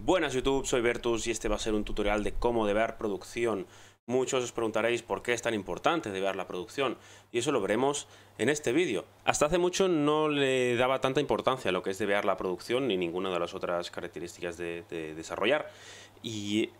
Buenas YouTube, soy Bertus y este va a ser un tutorial de cómo debear producción. Muchos os preguntaréis por qué es tan importante debear la producción y eso lo veremos en este vídeo. Hasta hace mucho no le daba tanta importancia a lo que es debear la producción ni ninguna de las otras características de, desarrollar y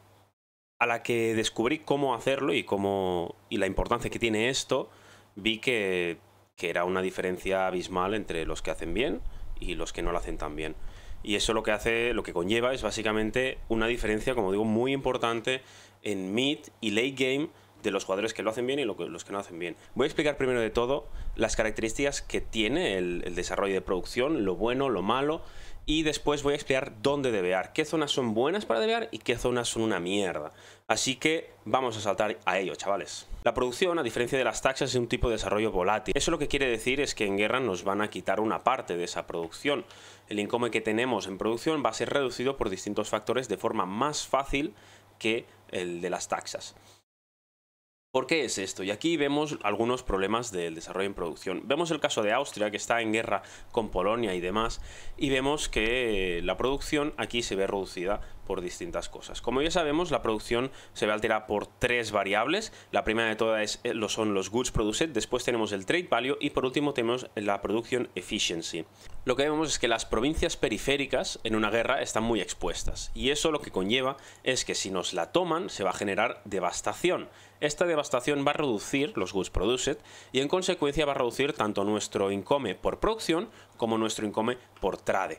a la que descubrí cómo hacerlo y, cómo, y la importancia que tiene esto, vi que, que era una diferencia abismal entre los que hacen bien y los que no lo hacen tan bien y eso lo que hace, lo que conlleva es básicamente una diferencia, como digo, muy importante en mid y late game de los jugadores que lo hacen bien y los que no hacen bien. Voy a explicar primero de todo las características que tiene el desarrollo de producción, lo bueno, lo malo y después voy a explicar dónde debear, qué zonas son buenas para debear y qué zonas son una mierda. Así que vamos a saltar a ello, chavales. La producción, a diferencia de las taxas, es un tipo de desarrollo volátil. Eso lo que quiere decir es que en guerra nos van a quitar una parte de esa producción. El income que tenemos en producción va a ser reducido por distintos factores de forma más fácil que el de las taxas. ¿Por qué es esto? Y aquí vemos algunos problemas del desarrollo en producción. Vemos el caso de Austria, que está en guerra con Polonia y demás, y vemos que eh, la producción aquí se ve reducida por distintas cosas. Como ya sabemos, la producción se ve alterada por tres variables. La primera de todas es, eh, lo son los goods produced, después tenemos el trade value y por último tenemos la production efficiency. Lo que vemos es que las provincias periféricas en una guerra están muy expuestas y eso lo que conlleva es que si nos la toman se va a generar devastación. Esta devastación va a reducir los goods produced y en consecuencia va a reducir tanto nuestro income por producción como nuestro income por trade.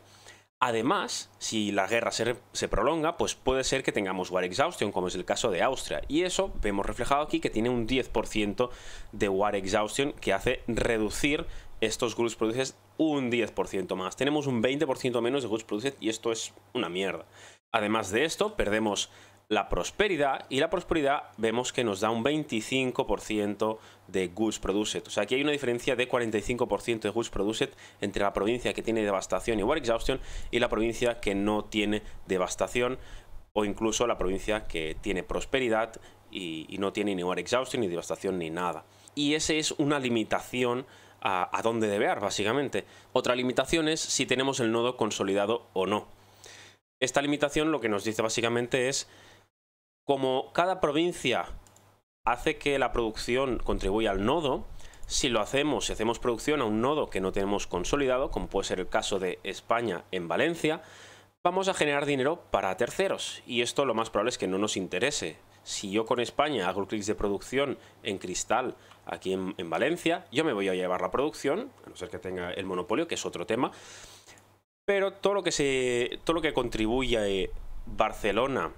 Además, si la guerra se, prolonga, pues puede ser que tengamos War Exhaustion, como es el caso de Austria. Y eso vemos reflejado aquí que tiene un 10% de War Exhaustion que hace reducir estos Goods Produces un 10% más. Tenemos un 20% menos de Goods Produced y esto es una mierda. Además de esto, perdemos la prosperidad y la prosperidad vemos que nos da un 25% de goods produced. O sea, aquí hay una diferencia de 45% de goods produced entre la provincia que tiene devastación y war exhaustion y la provincia que no tiene devastación o incluso la provincia que tiene prosperidad y, no tiene ni war exhaustion ni devastación ni nada. Y esa es una limitación a, a dónde debear, básicamente. Otra limitación es si tenemos el nodo consolidado o no. Esta limitación lo que nos dice básicamente es como cada provincia hace que la producción contribuya al nodo, si lo hacemos, si hacemos producción a un nodo que no tenemos consolidado, como puede ser el caso de España en Valencia, vamos a generar dinero para terceros. Y esto lo más probable es que no nos interese. Si yo con España hago clics de producción en cristal aquí en, Valencia, yo me voy a llevar la producción, a no ser que tenga el monopolio, que es otro tema. Pero todo lo que, se, todo lo que contribuye eh, Barcelona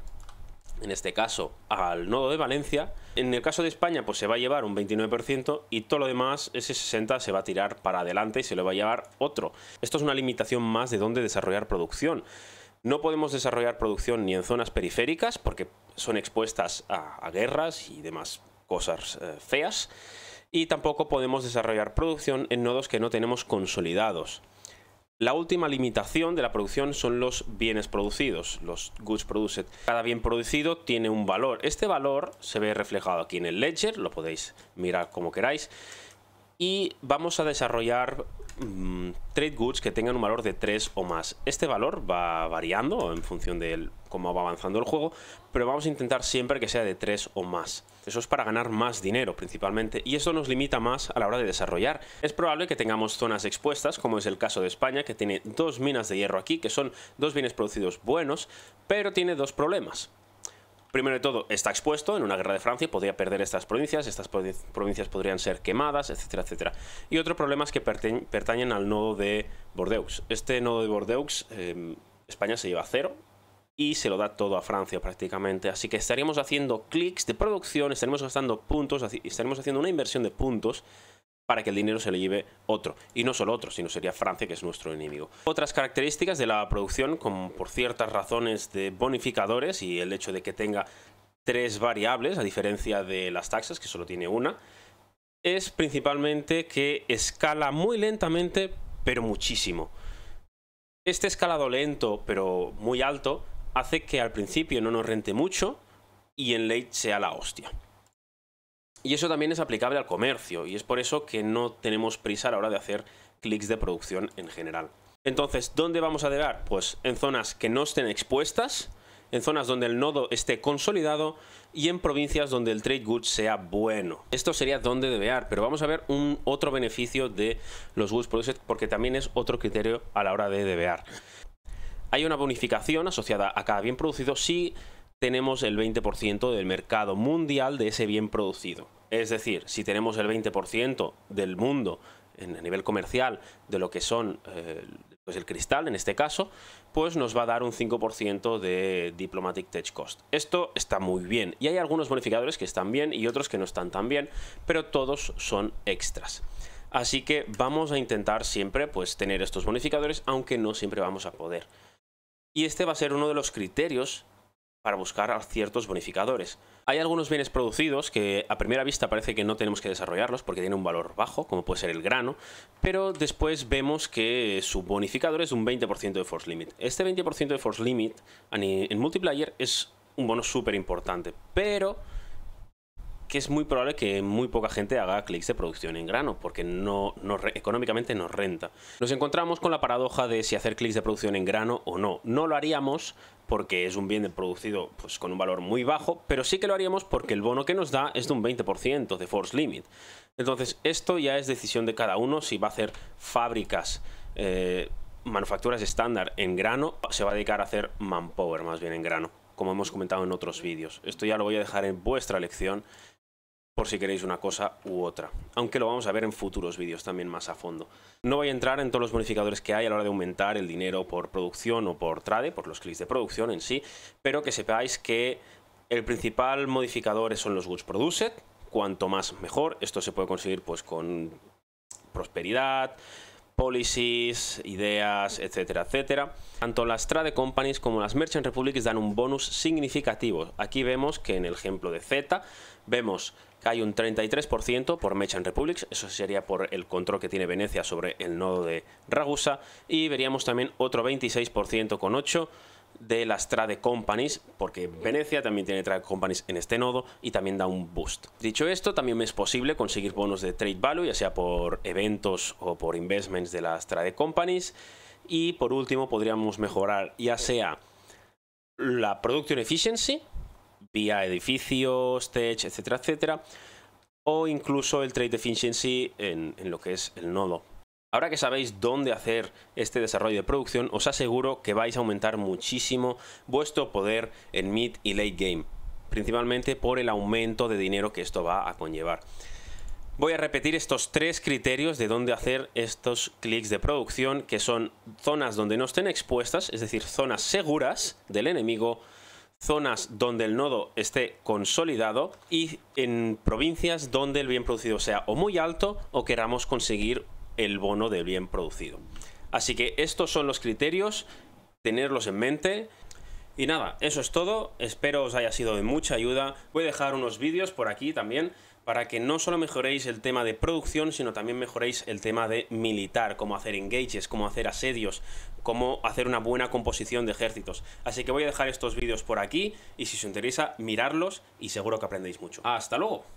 en este caso al nodo de Valencia. En el caso de España, pues se va a llevar un 29% y todo lo demás, ese 60% se va a tirar para adelante y se lo va a llevar otro. Esto es una limitación más de dónde desarrollar producción. No podemos desarrollar producción ni en zonas periféricas porque son expuestas a, guerras y demás cosas eh, feas. Y tampoco podemos desarrollar producción en nodos que no tenemos consolidados. La última limitación de la producción son los bienes producidos, los goods produced. Cada bien producido tiene un valor. Este valor se ve reflejado aquí en el ledger, lo podéis mirar como queráis. Y vamos a desarrollar Mm, trade goods que tengan un valor de 3 o más. Este valor va variando en función de cómo va avanzando el juego, pero vamos a intentar siempre que sea de 3 o más. Eso es para ganar más dinero principalmente y eso nos limita más a la hora de desarrollar. Es probable que tengamos zonas expuestas, como es el caso de España, que tiene dos minas de hierro aquí, que son dos bienes producidos buenos, pero tiene dos problemas. Primero de todo, está expuesto en una guerra de Francia y podría perder estas provincias, estas provincias podrían ser quemadas, etcétera, etcétera. Y otros problemas que pertenecen al nodo de Bordeaux. Este nodo de Bordeaux, em, España se lleva a cero, y se lo da todo a Francia prácticamente. Así que estaríamos haciendo clics de producción, estaremos gastando puntos, estaremos haciendo una inversión de puntos para que el dinero se lo lleve otro. Y no solo otro, sino sería Francia, que es nuestro enemigo. Otras características de la producción, como por ciertas razones de bonificadores y el hecho de que tenga tres variables, a diferencia de las taxas, que solo tiene una, es principalmente que escala muy lentamente, pero muchísimo. Este escalado lento, pero muy alto, hace que al principio no nos rente mucho y en late sea la hostia. Y eso también es aplicable al comercio y es por eso que no tenemos prisa a la hora de hacer clics de producción en general. Entonces, ¿dónde vamos a debear? Pues en zonas que no estén expuestas, en zonas donde el nodo esté consolidado y en provincias donde el trade good sea bueno. Esto sería donde debear, pero vamos a ver un otro beneficio de los goods produced porque también es otro criterio a la hora de debear. Hay una bonificación asociada a cada bien producido si tenemos el 20% del mercado mundial de ese bien producido. Es decir, si tenemos el 20% del mundo en, a nivel comercial de lo que son eh, pues el cristal, en este caso, pues nos va a dar un 5% de Diplomatic Tech Cost. Esto está muy bien y hay algunos bonificadores que están bien y otros que no están tan bien, pero todos son extras. Así que vamos a intentar siempre pues tener estos bonificadores, aunque no siempre vamos a poder. Y este va a ser uno de los criterios para buscar a ciertos bonificadores. Hay algunos bienes producidos que a primera vista parece que no tenemos que desarrollarlos porque tienen un valor bajo, como puede ser el grano, pero después vemos que su bonificador es un 20% de Force Limit. Este 20% de Force Limit en multiplayer es un bono súper importante, pero que es muy probable que muy poca gente haga clics de producción en grano, porque no, no económicamente nos renta. Nos encontramos con la paradoja de si hacer clics de producción en grano o no. No lo haríamos porque es un bien producido pues, con un valor muy bajo, pero sí que lo haríamos porque el bono que nos da es de un 20% de Force Limit. Entonces, esto ya es decisión de cada uno si va a hacer fábricas. Eh, manufacturas estándar en grano, se va a dedicar a hacer manpower más bien en grano, como hemos comentado en otros vídeos. Esto ya lo voy a dejar en vuestra elección por si queréis una cosa u otra, aunque lo vamos a ver en futuros vídeos también más a fondo. No voy a entrar en todos los modificadores que hay a la hora de aumentar el dinero por producción o por trade, por los clics de producción en sí, pero que sepáis que el principal modificador son los goods produced, cuanto más mejor, esto se puede conseguir pues con prosperidad, policies, ideas, etcétera, etcétera. Tanto las trade companies como las merchant republics dan un bonus significativo. Aquí vemos que en el ejemplo de Z vemos que hay un 33% por merchant republics, eso sería por el control que tiene Venecia sobre el nodo de Ragusa, y veríamos también otro 26% con 8%, de las trade companies, porque Venecia también tiene trade companies en este nodo y también da un boost. Dicho esto, también es posible conseguir bonos de trade value, ya sea por eventos o por investments de las trade companies. Y por último, podríamos mejorar ya sea la production efficiency, vía edificios, tech, etcétera, etcétera, o incluso el trade efficiency en, en lo que es el nodo, Ahora que sabéis dónde hacer este desarrollo de producción, os aseguro que vais a aumentar muchísimo vuestro poder en mid y late game, principalmente por el aumento de dinero que esto va a conllevar. Voy a repetir estos tres criterios de dónde hacer estos clics de producción, que son zonas donde no estén expuestas, es decir, zonas seguras del enemigo, zonas donde el nodo esté consolidado y en provincias donde el bien producido sea o muy alto o queramos conseguir el bono de bien producido. Así que estos son los criterios, tenerlos en mente. Y nada, eso es todo, espero os haya sido de mucha ayuda. Voy a dejar unos vídeos por aquí también para que no solo mejoréis el tema de producción, sino también mejoréis el tema de militar, cómo hacer engages, cómo hacer asedios, cómo hacer una buena composición de ejércitos. Así que voy a dejar estos vídeos por aquí y si os interesa, mirarlos y seguro que aprendéis mucho. ¡Hasta luego!